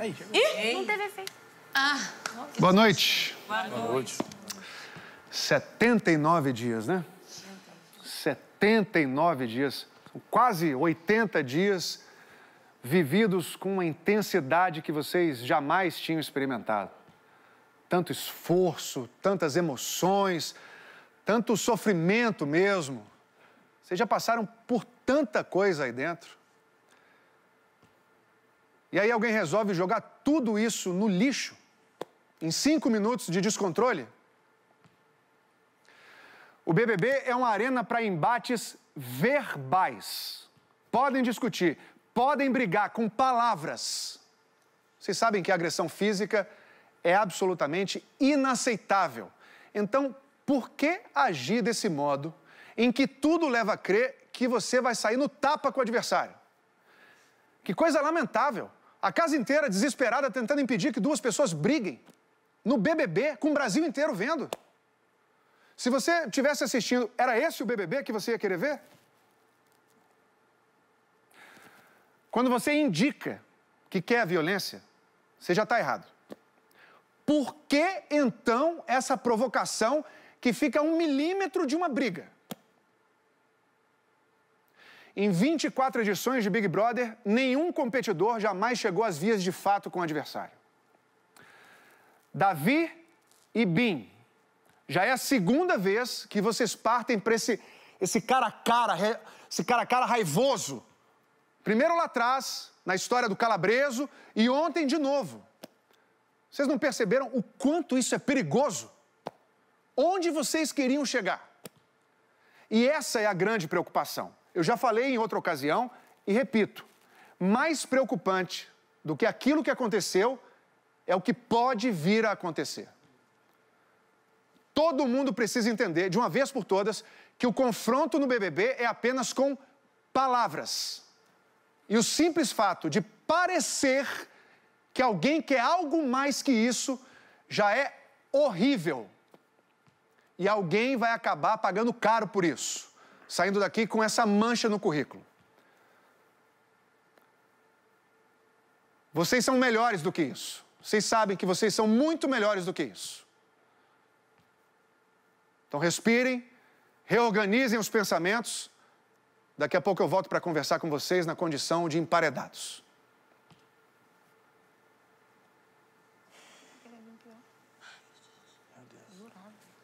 Aí, Ih, não teve efeito. Ah. Boa noite. Boa noite. 79 dias, né? 79 dias, quase 80 dias vividos com uma intensidade que vocês jamais tinham experimentado. Tanto esforço, tantas emoções, tanto sofrimento mesmo. Vocês já passaram por tanta coisa aí dentro. E aí alguém resolve jogar tudo isso no lixo em cinco minutos de descontrole? O BBB é uma arena para embates verbais. Podem discutir, podem brigar com palavras. Vocês sabem que a agressão física é absolutamente inaceitável. Então, por que agir desse modo em que tudo leva a crer que você vai sair no tapa com o adversário? Que coisa lamentável! A casa inteira desesperada tentando impedir que duas pessoas briguem. No BBB, com o Brasil inteiro vendo. Se você tivesse assistindo, era esse o BBB que você ia querer ver? Quando você indica que quer a violência, você já está errado. Por que então essa provocação que fica a um milímetro de uma briga? Em 24 edições de Big Brother, nenhum competidor jamais chegou às vias de fato com o adversário. Davi e Bim, já é a segunda vez que vocês partem para esse, esse cara a cara, esse cara a cara raivoso. Primeiro lá atrás, na história do calabreso, e ontem de novo. Vocês não perceberam o quanto isso é perigoso? Onde vocês queriam chegar? E essa é a grande preocupação. Eu já falei em outra ocasião e repito: mais preocupante do que aquilo que aconteceu é o que pode vir a acontecer. Todo mundo precisa entender, de uma vez por todas, que o confronto no BBB é apenas com palavras. E o simples fato de parecer que alguém quer algo mais que isso já é horrível. E alguém vai acabar pagando caro por isso saindo daqui com essa mancha no currículo. Vocês são melhores do que isso. Vocês sabem que vocês são muito melhores do que isso. Então respirem, reorganizem os pensamentos. Daqui a pouco eu volto para conversar com vocês na condição de emparedados. Meu Deus.